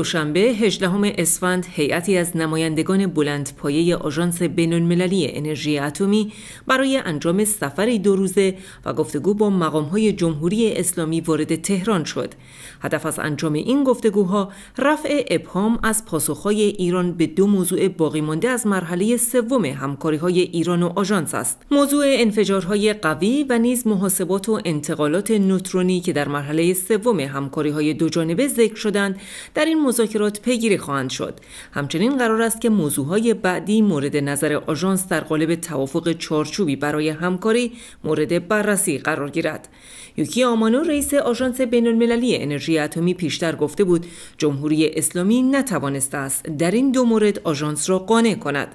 دوشنبه 18 اسفند هیئتی از نمایندگان بلندپایه آژانس بین‌المللی انرژی اتمی برای انجام سفری دو روزه و گفتگو با های جمهوری اسلامی وارد تهران شد هدف از انجام این گفتگوها رفع ابهام از پاسخهای ایران به دو موضوع باقی مانده از مرحله سوم همکاری های ایران و آژانس است موضوع انفجارهای قوی و نیز محاسبات و انتقالات نوترونی که در مرحله سوم همکاری های دو جانبه ذکر شدند در این مذاکرات پیگیری خواهند شد همچنین قرار است که موضوعهای بعدی مورد نظر آژانس در قالب توافق چارچوبی برای همکاری مورد بررسی قرار گیرد یوکی آمانو رئیس آژانس المللی انرژی انرژی اتمی پیشتر گفته بود جمهوری اسلامی نتوانسته است در این دو مورد آژانس را قانع کند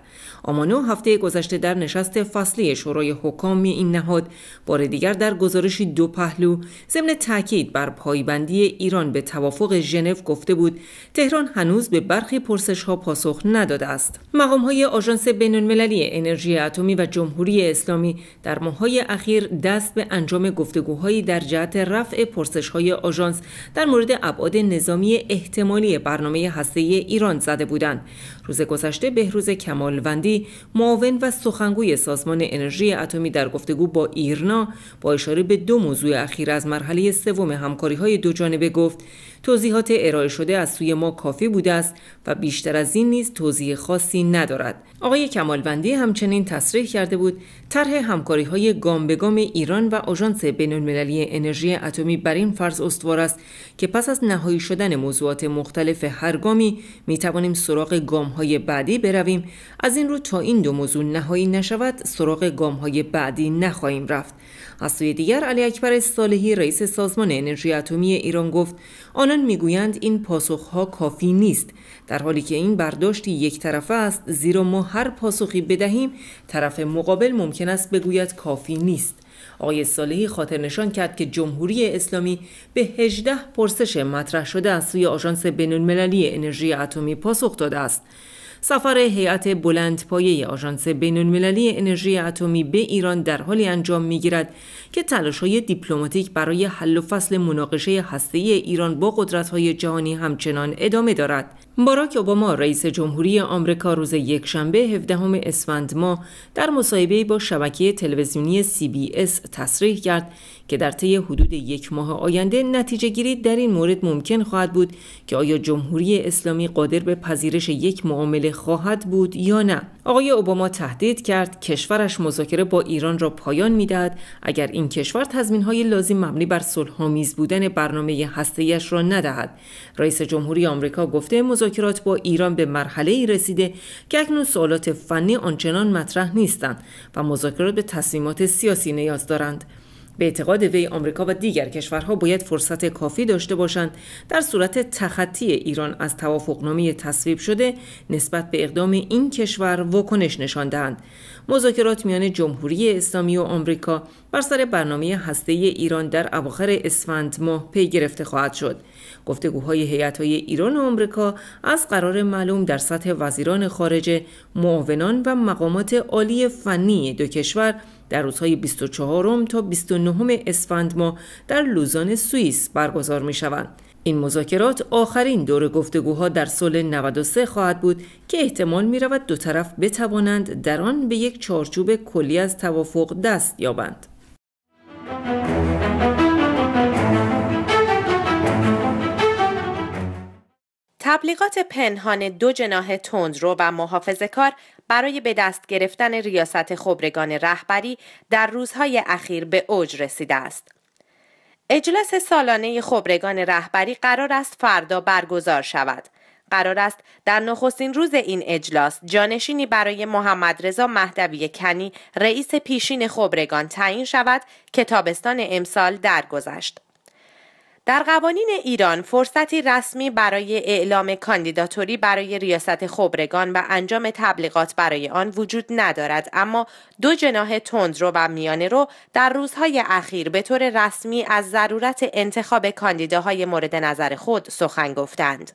آمانو هفته گذشته در نشست فصلی شورای حکام این نهاد بار دیگر در گزارشی دو پهلو ضمن تاکید بر پایبندی ایران به توافق ژنو گفته بود تهران هنوز به برخی پرسش ها پاسخ نداده است مقام های آژانس بین المللی انرژی اتمی و جمهوری اسلامی در ماههای اخیر دست به انجام گفتگوهایی در جهت رفع پرسش های آژانس در مورد ابعاد نظامی احتمالی برنامه هسته ایران زده بودند روز گذشته بهروز کمالوندی معاون و سخنگوی سازمان انرژی اتمی در گفتگو با ایرنا با اشاره به دو موضوع اخیر از مرحله سوم همکاری های دو جانبه گفت توضیحات ارائه شده از سوی ما کافی بوده است و بیشتر از این نیز توضیح خاصی ندارد آقای کمالوندی همچنین تصریح کرده بود طرح همکاری های گام به گام ایران و آژانس المللی انرژی اتمی بر این فرض استوار است که پس از نهایی شدن موضوعات مختلف هر گامی می سراغ گام های بعدی برویم از این رو تا این دو موضوع نهایی نشود سراغ گام های بعدی نخواهیم رفت از سوی دیگر علی اکبر صالحی رئیس سازمان انرژی اتمی ایران گفت آنان میگویند این پاسخها کافی نیست در حالی که این برداشتی یک طرفه است زیرا ما هر پاسخی بدهیم طرف مقابل ممکن است بگوید کافی نیست آقای صالحی خاطر نشان کرد که جمهوری اسلامی به 18 پرسش مطرح شده از سوی آژانس بین‌المللی انرژی اتمی پاسخ داده است سفر هیئت بلندپایه آژانس بین‌المللی انرژی اتمی به ایران در حالی انجام میگیرد که تلاش‌های دیپلماتیک برای حل و فصل مناقشه هسته‌ای ایران با قدرت‌های جهانی همچنان ادامه دارد. باراک اوباما رئیس جمهوری آمریکا روز یکشنبه 17 اسفند ماه در مصاحبه با شبکه تلویزیونی CBS تصریح کرد که در طی حدود یک ماه آینده نتیجه گیری در این مورد ممکن خواهد بود که آیا جمهوری اسلامی قادر به پذیرش یک معامله خواهد بود یا نه آقای اوباما تهدید کرد کشورش مذاکره با ایران را پایان میدهد اگر این کشور تضمینهای لازم مبنی بر صلحآمیز بودن برنامه هسته‌ایش را ندهد رئیس جمهوری آمریکا گفته مذاکرات با ایران به مرحله ای رسیده که اکنون سوالات فنی آنچنان مطرح نیستند و مذاکرات به تصمیمات سیاسی نیاز دارند به اعتقاد وی آمریکا و دیگر کشورها باید فرصت کافی داشته باشند در صورت تخطی ایران از توافقنامه تصویب شده نسبت به اقدام این کشور واکنش نشان دهند مذاکرات میان جمهوری اسلامی و آمریکا بر سر برنامه هسته ایران در اواخر اسفند ماه پی گرفته خواهد شد گفتگوهای هیئت‌های ایران و آمریکا از قرار معلوم در سطح وزیران خارجه معاونان و مقامات عالی فنی دو کشور در روزهای 24 تا 29 اسفند ما در لوزان سوئیس برگزار می شوند. این مذاکرات آخرین دور گفتگوها در سال 93 خواهد بود که احتمال می رود دو طرف بتوانند در آن به یک چارچوب کلی از توافق دست یابند. تبلیغات پنهان دو جناه تندرو و محافظه کار برای به دست گرفتن ریاست خبرگان رهبری در روزهای اخیر به اوج رسیده است. اجلاس سالانه خبرگان رهبری قرار است فردا برگزار شود. قرار است در نخستین روز این اجلاس جانشینی برای محمد رضا مهدوی کنی رئیس پیشین خبرگان تعیین شود که تابستان امسال درگذشت. در قوانین ایران فرصتی رسمی برای اعلام کاندیداتوری برای ریاست خبرگان و انجام تبلیغات برای آن وجود ندارد اما دو جناح تندرو و میانه رو در روزهای اخیر به طور رسمی از ضرورت انتخاب کاندیداهای مورد نظر خود سخن گفتند.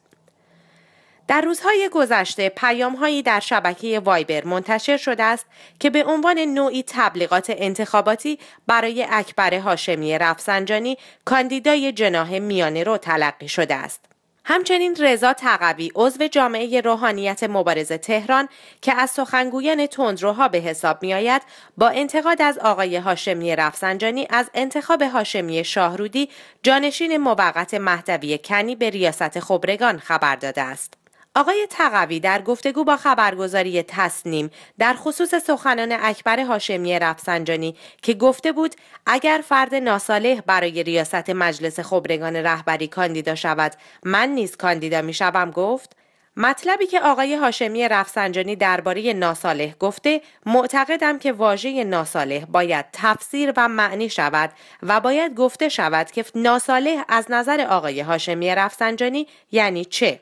در روزهای گذشته پیامهایی در شبکه وایبر منتشر شده است که به عنوان نوعی تبلیغات انتخاباتی برای اکبر هاشمی رفسنجانی کاندیدای جناه میانه رو تلقی شده است. همچنین رضا تقوی عضو جامعه روحانیت مبارز تهران که از سخنگویان تندروها به حساب میآید با انتقاد از آقای هاشمی رفسنجانی از انتخاب هاشمی شاهرودی جانشین موقت مهدوی کنی به ریاست خبرگان خبر داده است آقای تقوی در گفتگو با خبرگزاری تصنیم در خصوص سخنان اکبر هاشمی رفسنجانی که گفته بود اگر فرد ناسالح برای ریاست مجلس خبرگان رهبری کاندیدا شود من نیز کاندیدا می شوم گفت مطلبی که آقای هاشمی رفسنجانی درباره ناسالح گفته معتقدم که واژه ناسالح باید تفسیر و معنی شود و باید گفته شود که ناسالح از نظر آقای هاشمی رفسنجانی یعنی چه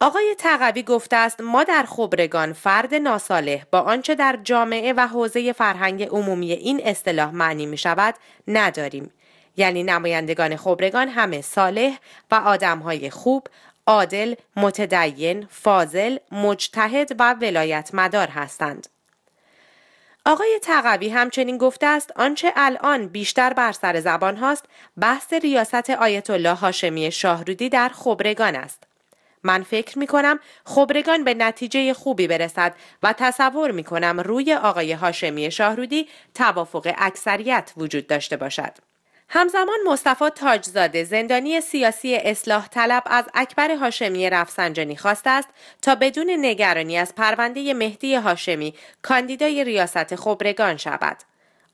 آقای تقوی گفته است ما در خبرگان فرد ناساله با آنچه در جامعه و حوزه فرهنگ عمومی این اصطلاح معنی می شود نداریم یعنی نمایندگان خبرگان همه صالح و آدمهای خوب عادل، متدین، فاضل، مجتهد و ولایت مدار هستند. آقای تقوی همچنین گفته است آنچه الان بیشتر بر سر زبان هاست بحث ریاست آیت الله هاشمی شاهرودی در خبرگان است. من فکر می کنم خبرگان به نتیجه خوبی برسد و تصور می کنم روی آقای هاشمی شاهرودی توافق اکثریت وجود داشته باشد. همزمان مصطفی تاجزاده زندانی سیاسی اصلاح طلب از اکبر هاشمی رفسنجانی خواست است تا بدون نگرانی از پرونده مهدی هاشمی کاندیدای ریاست خبرگان شود.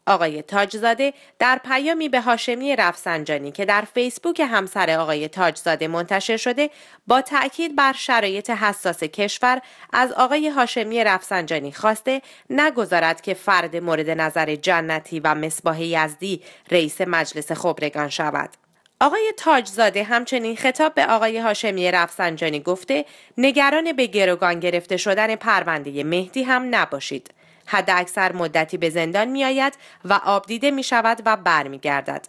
آقای تاجزاده در پیامی به هاشمی رفسنجانی که در فیسبوک همسر آقای تاجزاده منتشر شده با تاکید بر شرایط حساس کشور از آقای هاشمی رفسنجانی خواسته نگذارد که فرد مورد نظر جنتی و مصباح یزدی رئیس مجلس خبرگان شود آقای تاجزاده همچنین خطاب به آقای هاشمی رفسنجانی گفته نگران به گروگان گرفته شدن پرونده مهدی هم نباشید حد اکثر مدتی به زندان می آید و آبدیده می شود و برمیگردد.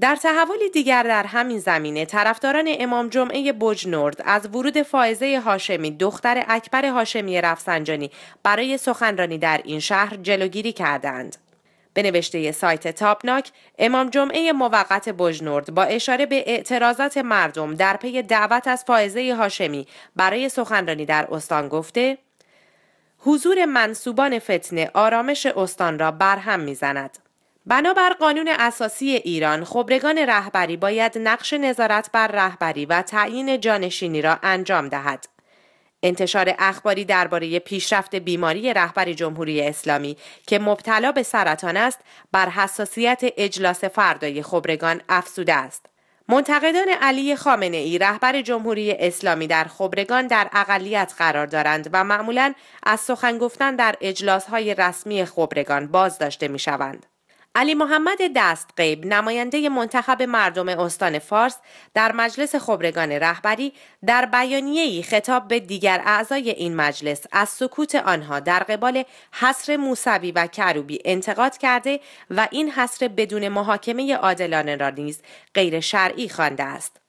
در تحولی دیگر در همین زمینه طرفداران امام جمعه بجنورد از ورود فائزه هاشمی دختر اکبر هاشمی رفسنجانی برای سخنرانی در این شهر جلوگیری کردند. به نوشته سایت تاپناک امام جمعه موقت بجنورد با اشاره به اعتراضات مردم در پی دعوت از فائزه هاشمی برای سخنرانی در استان گفته حضور منصوبان فتنه آرامش استان را برهم میزند. بنابر قانون اساسی ایران خبرگان رهبری باید نقش نظارت بر رهبری و تعیین جانشینی را انجام دهد. انتشار اخباری درباره پیشرفت بیماری رهبر جمهوری اسلامی که مبتلا به سرطان است بر حساسیت اجلاس فردای خبرگان افسوده است. منتقدان علی خامنه ای رهبر جمهوری اسلامی در خبرگان در اقلیت قرار دارند و معمولا از سخن گفتن در اجلاس های رسمی خبرگان داشته می شوند. علی محمد دستقیب نماینده منتخب مردم استان فارس در مجلس خبرگان رهبری در بیانیه‌ای خطاب به دیگر اعضای این مجلس از سکوت آنها در قبال حصر موسوی و کروبی انتقاد کرده و این حصر بدون محاکمه عادلانه را نیز غیر شرعی خوانده است.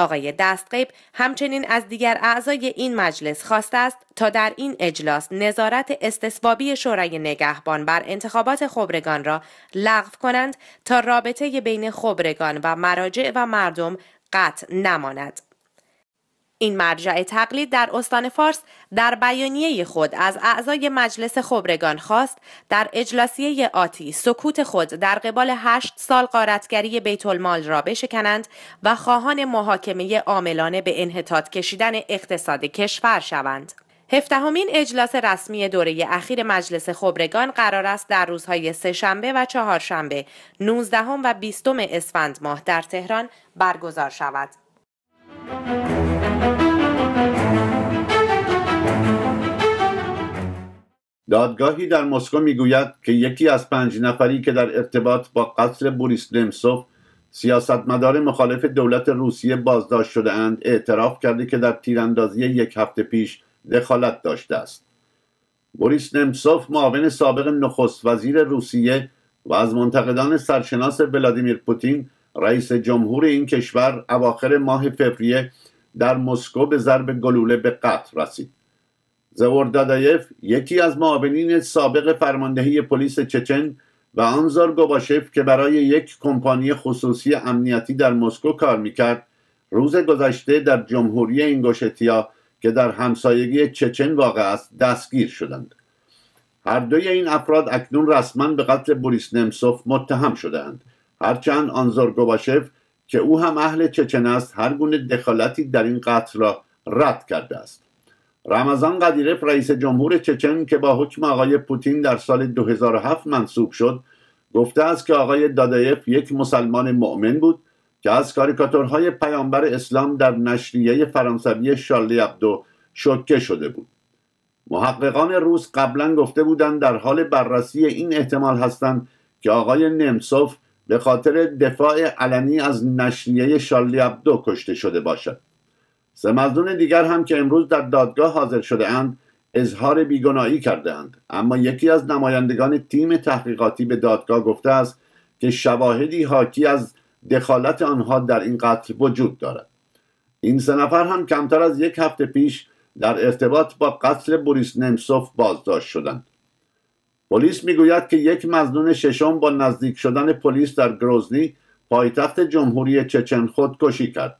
آقای دستقیب همچنین از دیگر اعضای این مجلس خواسته است تا در این اجلاس نظارت استثبابی شورای نگهبان بر انتخابات خبرگان را لغو کنند تا رابطه بین خبرگان و مراجع و مردم قطع نماند. این مرجع تقلید در استان فارس در بیانیه خود از اعضای مجلس خبرگان خواست در اجلاسیه آتی سکوت خود در قبال هشت سال قارتگری بیت المال را بشکنند و خواهان محاکمه عاملانه به انحطاط کشیدن اقتصاد کشور شوند. هفدهمین اجلاس رسمی دوره اخیر مجلس خبرگان قرار است در روزهای شنبه و شنبه 19 و بیستم اسفند ماه در تهران برگزار شود. دادگاهی در مسکو میگوید که یکی از پنج نفری که در ارتباط با قصر بوریس نمسوف سیاستمدار مخالف دولت روسیه بازداشت شده اند اعتراف کرده که در تیراندازی یک هفته پیش دخالت داشته است بوریس نمسوف معاون سابق نخست وزیر روسیه و از منتقدان سرشناس ولادیمیر پوتین رئیس جمهور این کشور اواخر ماه فوریه در مسکو به ضرب گلوله به قتل رسید دادایف یکی از معاونین سابق فرماندهی پلیس چچن و آنزار گوباشف که برای یک کمپانی خصوصی امنیتی در مسکو کار میکرد روز گذشته در جمهوری اینگوشتیا که در همسایگی چچن واقع است دستگیر شدند هر دوی این افراد اکنون رسما به قتل بوریس نمسوف متهم شدهاند هرچند آنزار گوباشف که او هم اهل چچن است هر گونه دخالتی در این قتل را رد کرده است رمضان قدیرف رئیس جمهور چچن که با حکم آقای پوتین در سال 2007 منصوب شد گفته است که آقای دادایف یک مسلمان مؤمن بود که از کاریکاتورهای پیامبر اسلام در نشریه فرانسوی شارلی ابدو شکه شده بود محققان روس قبلا گفته بودند در حال بررسی این احتمال هستند که آقای نمسوف به خاطر دفاع علنی از نشریه شارلی ابدو کشته شده باشد سه مزنون دیگر هم که امروز در دادگاه حاضر شده اند اظهار بیگناهی کرده اند اما یکی از نمایندگان تیم تحقیقاتی به دادگاه گفته است که شواهدی حاکی از دخالت آنها در این قتل وجود دارد این سه نفر هم کمتر از یک هفته پیش در ارتباط با قتل بوریس نمسوف بازداشت شدند پلیس میگوید که یک مزنون ششم با نزدیک شدن پلیس در گروزنی پایتخت جمهوری چچن خودکشی کرد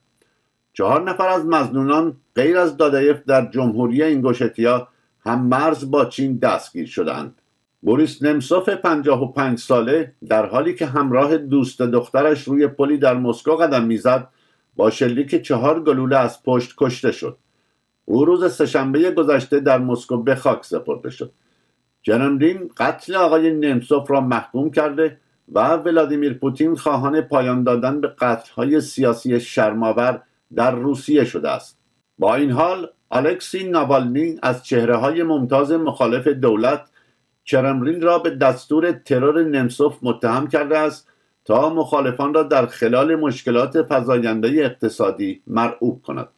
چهار نفر از مزنونان غیر از دادایف در جمهوری اینگوشتیا هم مرز با چین دستگیر شدند بوریس نمسوف 55 ساله در حالی که همراه دوست دخترش روی پلی در مسکو قدم میزد با شلیک چهار گلوله از پشت کشته شد او روز سهشنبه گذشته در مسکو به خاک سپرده شد جنرالین قتل آقای نمسوف را محکوم کرده و ولادیمیر پوتین خواهان پایان دادن به قتل‌های سیاسی شرماور در روسیه شده است با این حال الکسی ناوالنی از چهره های ممتاز مخالف دولت کرملین را به دستور ترور نمسوف متهم کرده است تا مخالفان را در خلال مشکلات فزاینده اقتصادی مرعوب کند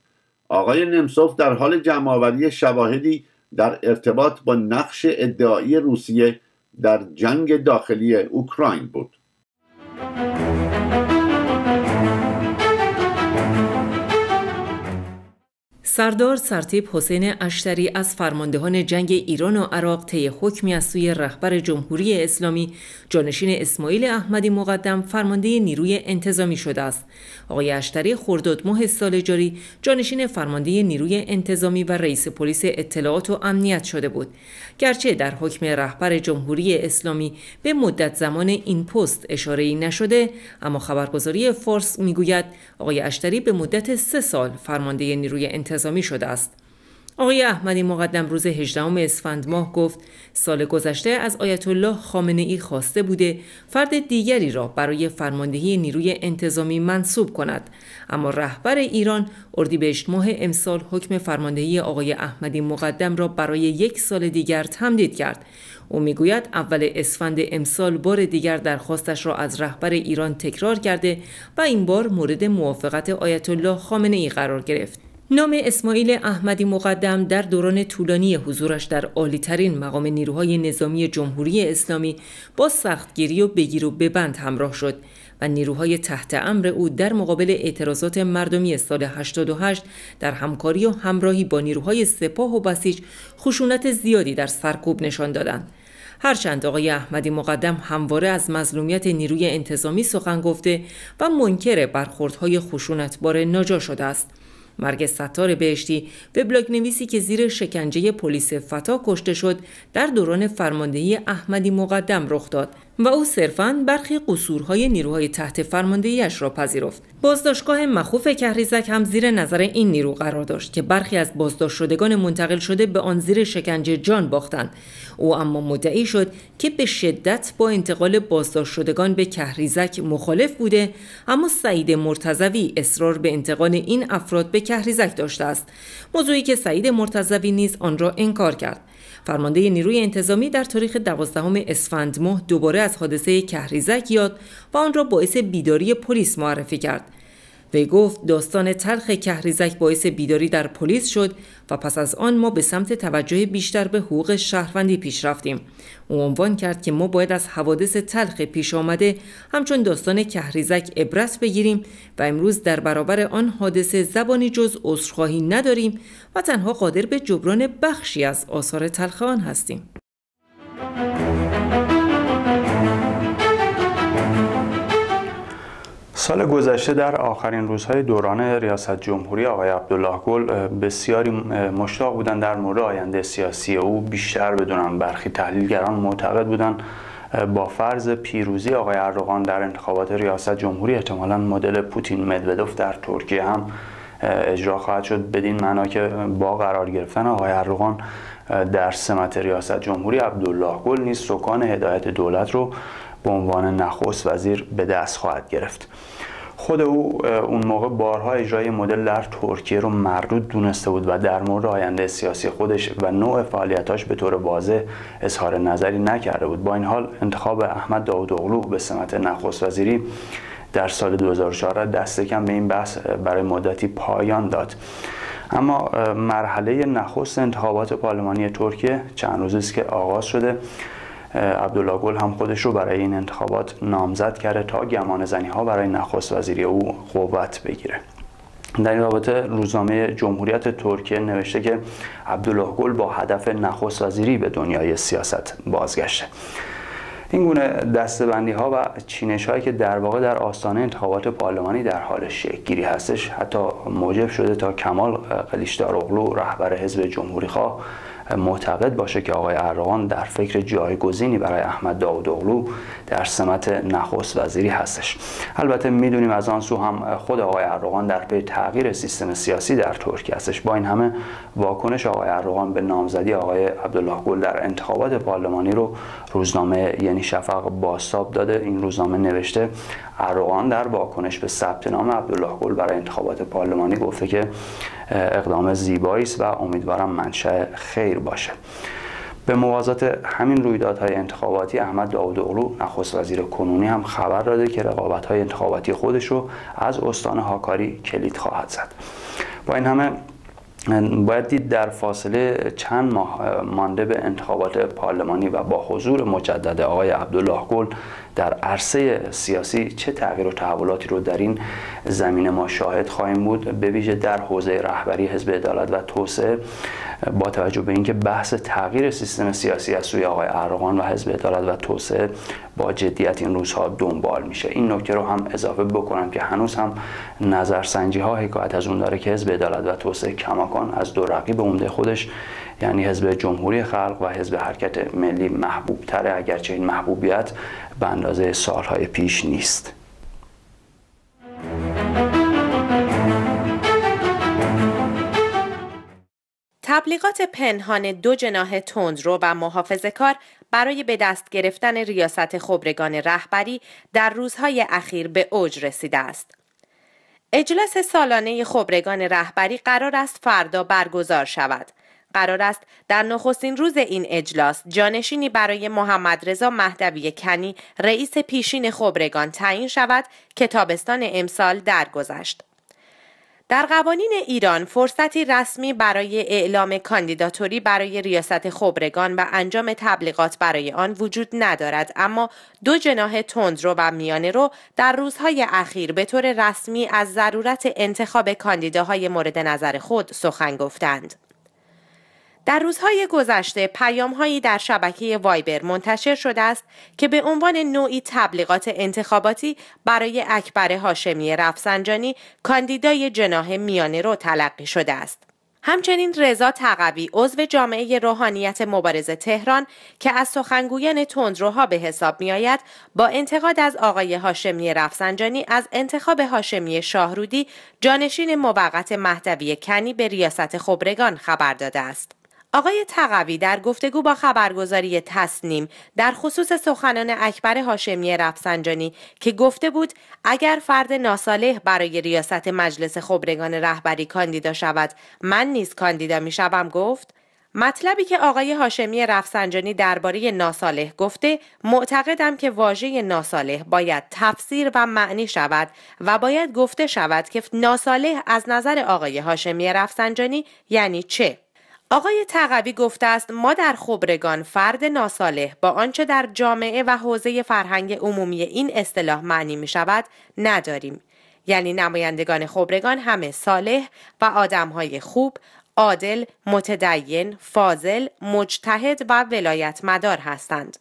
آقای نمسوف در حال جمعآوری شواهدی در ارتباط با نقش ادعایی روسیه در جنگ داخلی اوکراین بود سردار سرتیب حسین اشتری از فرماندهان جنگ ایران و عراق طی حکمی از سوی رهبر جمهوری اسلامی جانشین اسماعیل احمدی مقدم فرمانده نیروی انتظامی شده است آقای اشتری خرداد ماه سال جاری جانشین فرمانده نیروی انتظامی و رئیس پلیس اطلاعات و امنیت شده بود گرچه در حکم رهبر جمهوری اسلامی به مدت زمان این پست اشاره ای نشده اما خبرگزاری فارس میگوید آقای اشتری به مدت سه سال فرمانده نیروی انتظامی شده است آقای احمدی مقدم روز 18 اسفند ماه گفت سال گذشته از آیت الله خامنه ای خواسته بوده فرد دیگری را برای فرماندهی نیروی انتظامی منصوب کند اما رهبر ایران اردیبهشت ماه امسال حکم فرماندهی آقای احمدی مقدم را برای یک سال دیگر تمدید کرد او میگوید اول اسفند امسال بار دیگر درخواستش را از رهبر ایران تکرار کرده و این بار مورد موافقت آیت الله خامنه ای قرار گرفت نام اسماعیل احمدی مقدم در دوران طولانی حضورش در عالیترین مقام نیروهای نظامی جمهوری اسلامی با سختگیری و بگیر و ببند همراه شد و نیروهای تحت امر او در مقابل اعتراضات مردمی سال 88 در همکاری و همراهی با نیروهای سپاه و بسیج خشونت زیادی در سرکوب نشان دادند. هرچند آقای احمدی مقدم همواره از مظلومیت نیروی انتظامی سخن گفته و منکر برخوردهای خشونتبار ناجا شده است. مرگ ستار بهشتی وبلاگ نویسی که زیر شکنجه پلیس فتا کشته شد در دوران فرماندهی احمدی مقدم رخ داد و او صرفا برخی قصورهای نیروهای تحت فرماندهیش را پذیرفت بازداشتگاه مخوف کهریزک هم زیر نظر این نیرو قرار داشت که برخی از بازداشت شدگان منتقل شده به آن زیر شکنجه جان باختند او اما مدعی شد که به شدت با انتقال بازداشت شدگان به کهریزک مخالف بوده اما سعید مرتزوی اصرار به انتقال این افراد به کهریزک داشته است موضوعی که سعید مرتزوی نیز آن را انکار کرد فرمانده نیروی انتظامی در تاریخ 12 اسفند ماه دوباره از حادثه کهریزک یاد و آن را باعث بیداری پلیس معرفی کرد وی گفت داستان تلخ کهریزک باعث بیداری در پلیس شد و پس از آن ما به سمت توجه بیشتر به حقوق شهروندی پیش رفتیم او عنوان کرد که ما باید از حوادث تلخ پیش آمده همچون داستان کهریزک عبرت بگیریم و امروز در برابر آن حادثه زبانی جز عذرخواهی نداریم و تنها قادر به جبران بخشی از آثار تلخ آن هستیم سال گذشته در آخرین روزهای دوران ریاست جمهوری آقای عبدالله گل بسیاری مشتاق بودن در مورد آینده سیاسی او بیشتر بدونم برخی تحلیلگران معتقد بودند با فرض پیروزی آقای اردوغان در انتخابات ریاست جمهوری احتمالا مدل پوتین مدودوف در ترکیه هم اجرا خواهد شد بدین معنا که با قرار گرفتن آقای اردوغان در سمت ریاست جمهوری عبدالله گل نیز سکان هدایت دولت رو به عنوان نخست وزیر به دست خواهد گرفت خود او اون موقع بارها اجرای مدل در ترکیه رو مردود دونسته بود و در مورد آینده سیاسی خودش و نوع فعالیتاش به طور واضح اظهار نظری نکرده بود با این حال انتخاب احمد داود اغلو به سمت نخست وزیری در سال 2014 دست کم به این بحث برای مدتی پایان داد اما مرحله نخست انتخابات پارلمانی ترکیه چند روزی است که آغاز شده عبدالله گل هم خودش رو برای این انتخابات نامزد کرده تا گمان زنی ها برای نخست وزیری او قوت بگیره در این رابطه روزنامه جمهوریت ترکیه نوشته که عبدالله گل با هدف نخست وزیری به دنیای سیاست بازگشته این گونه دستبندی ها و چینش هایی که در واقع در آستانه انتخابات پارلمانی در حال شکلگیری هستش حتی موجب شده تا کمال قلیشدار رهبر حزب جمهوری خواه معتقد باشه که آقای اردوغان در فکر جایگزینی برای احمد اغلو در سمت نخست وزیری هستش البته میدونیم از آن سو هم خود آقای اردوغان در پی تغییر سیستم سیاسی در ترکیه هستش با این همه واکنش آقای اردوغان به نامزدی آقای عبدالله گل در انتخابات پارلمانی رو روزنامه یعنی شفق باستاب داده این روزنامه نوشته اردوغان در واکنش به ثبت نام عبدالله گل برای انتخابات پارلمانی گفته که اقدام زیبایی است و امیدوارم منشأ خیر باشه به موازات همین رویدادهای انتخاباتی احمد اولو نخست وزیر کنونی هم خبر داده که رقابت های انتخاباتی خودش رو از استان هاکاری کلید خواهد زد با این همه باید دید در فاصله چند ماه مانده به انتخابات پارلمانی و با حضور مجدد آقای عبدالله گل در عرصه سیاسی چه تغییر و تحولاتی رو در این زمینه ما شاهد خواهیم بود به ویژه در حوزه رهبری حزب عدالت و توسعه با توجه به اینکه بحث تغییر سیستم سیاسی از سوی آقای ارغان و حزب عدالت و توسعه با جدیت این روزها دنبال میشه این نکته رو هم اضافه بکنم که هنوز هم نظرسنجی ها حکایت از اون داره که حزب عدالت و توسعه کماکان از دو رقیب عمده خودش یعنی حزب جمهوری خلق و حزب حرکت ملی محبوب تره اگرچه این محبوبیت به اندازه سالهای پیش نیست تبلیغات پنهان دو جناه تندرو و محافظه کار برای به دست گرفتن ریاست خبرگان رهبری در روزهای اخیر به اوج رسیده است. اجلاس سالانه خبرگان رهبری قرار است فردا برگزار شود. قرار است در نخستین روز این اجلاس جانشینی برای محمد رضا مهدوی کنی رئیس پیشین خبرگان تعیین شود که تابستان امسال درگذشت. در قوانین ایران فرصتی رسمی برای اعلام کاندیداتوری برای ریاست خبرگان و انجام تبلیغات برای آن وجود ندارد اما دو جناه تندرو و میانه رو در روزهای اخیر به طور رسمی از ضرورت انتخاب کاندیداهای مورد نظر خود سخن گفتند. در روزهای گذشته پیامهایی در شبکه وایبر منتشر شده است که به عنوان نوعی تبلیغات انتخاباتی برای اکبر هاشمی رفسنجانی کاندیدای جناه میانه رو تلقی شده است. همچنین رضا تقوی عضو جامعه روحانیت مبارز تهران که از سخنگویان تندروها به حساب میآید با انتقاد از آقای هاشمی رفسنجانی از انتخاب هاشمی شاهرودی جانشین موقت مهدوی کنی به ریاست خبرگان خبر داده است آقای تقوی در گفتگو با خبرگزاری تصنیم در خصوص سخنان اکبر هاشمی رفسنجانی که گفته بود اگر فرد ناسالح برای ریاست مجلس خبرگان رهبری کاندیدا شود من نیز کاندیدا می گفت مطلبی که آقای هاشمی رفسنجانی درباره ناسالح گفته معتقدم که واژه ناسالح باید تفسیر و معنی شود و باید گفته شود که ناسالح از نظر آقای هاشمی رفسنجانی یعنی چه آقای تقوی گفته است ما در خبرگان فرد ناساله با آنچه در جامعه و حوزه فرهنگ عمومی این اصطلاح معنی می شود نداریم یعنی نمایندگان خبرگان همه صالح و آدمهای خوب عادل، متدین، فاضل، مجتهد و ولایت مدار هستند.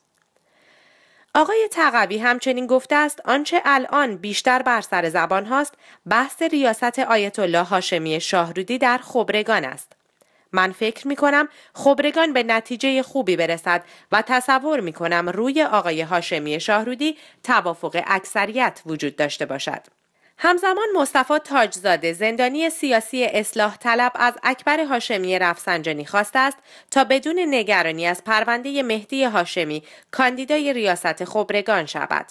آقای تقوی همچنین گفته است آنچه الان بیشتر بر سر زبان هاست بحث ریاست آیت الله هاشمی شاهرودی در خبرگان است. من فکر می کنم خبرگان به نتیجه خوبی برسد و تصور می کنم روی آقای هاشمی شاهرودی توافق اکثریت وجود داشته باشد. همزمان مصطفی تاجزاده زندانی سیاسی اصلاح طلب از اکبر هاشمی رفسنجانی خواست است تا بدون نگرانی از پرونده مهدی هاشمی کاندیدای ریاست خبرگان شود.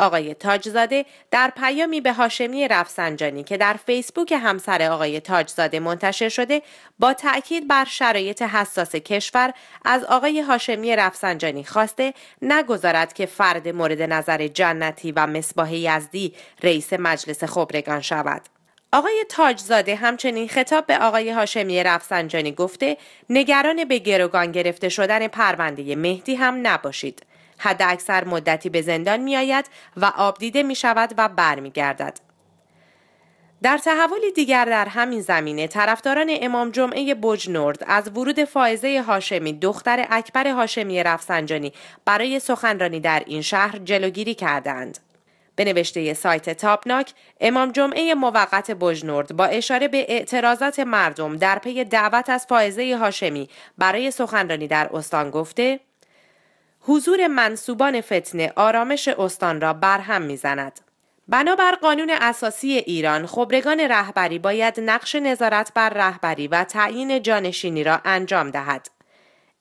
آقای تاجزاده در پیامی به هاشمی رفسنجانی که در فیسبوک همسر آقای تاجزاده منتشر شده با تاکید بر شرایط حساس کشور از آقای هاشمی رفسنجانی خواسته نگذارد که فرد مورد نظر جنتی و مصباح یزدی رئیس مجلس خبرگان شود آقای تاجزاده همچنین خطاب به آقای هاشمی رفسنجانی گفته نگران به گروگان گرفته شدن پرونده مهدی هم نباشید اکثر مدتی به زندان می آید و آبدیده می شود و برمیگردد. در تحولی دیگر در همین زمینه طرفداران امام جمعه بجنورد از ورود فائزه هاشمی دختر اکبر هاشمی رفسنجانی برای سخنرانی در این شهر جلوگیری کردند. به نوشته سایت تاپناک امام جمعه موقت بجنورد با اشاره به اعتراضات مردم در پی دعوت از فائزه هاشمی برای سخنرانی در استان گفته حضور منصوبان فتنه آرامش استان را برهم میزند. بنابر قانون اساسی ایران خبرگان رهبری باید نقش نظارت بر رهبری و تعیین جانشینی را انجام دهد.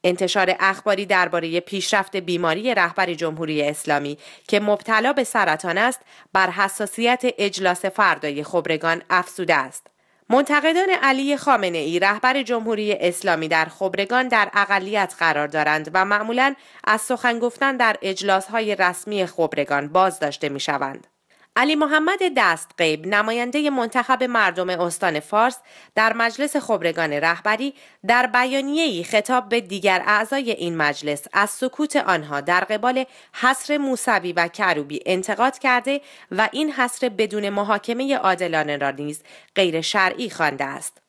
انتشار اخباری درباره پیشرفت بیماری رهبر جمهوری اسلامی که مبتلا به سرطان است بر حساسیت اجلاس فردای خبرگان افسوده است. منتقدان علی خامنه ای رهبر جمهوری اسلامی در خبرگان در اقلیت قرار دارند و معمولا از سخن گفتن در اجلاس های رسمی خبرگان بازداشته می شوند. علی محمد دستقیب نماینده منتخب مردم استان فارس در مجلس خبرگان رهبری در ای خطاب به دیگر اعضای این مجلس از سکوت آنها در قبال حصر موسوی و کروبی انتقاد کرده و این حصر بدون محاکمه عادلانه را نیز غیر شرعی خوانده است.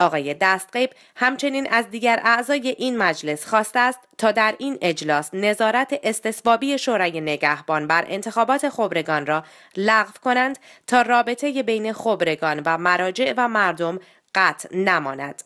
آقای دستقیب همچنین از دیگر اعضای این مجلس خواست است تا در این اجلاس نظارت استثوابی شورای نگهبان بر انتخابات خبرگان را لغو کنند تا رابطه بین خبرگان و مراجع و مردم قطع نماند.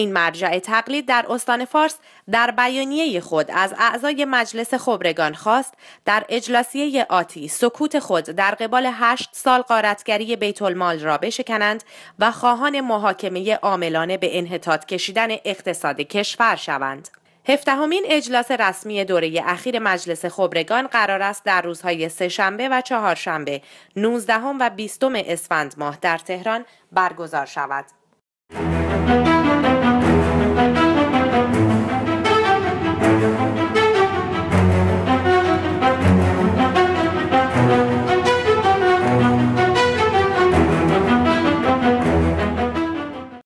این مرجع تقلید در استان فارس در بیانیه خود از اعضای مجلس خبرگان خواست در اجلاسیه آتی سکوت خود در قبال هشت سال قارتگری بیت المال را بشکنند و خواهان محاکمه عاملانه به انحطاط کشیدن اقتصاد کشور شوند. هفدهمین اجلاس رسمی دوره اخیر مجلس خبرگان قرار است در روزهای سهشنبه و شنبه نوزدهم و بیستم اسفند ماه در تهران برگزار شود.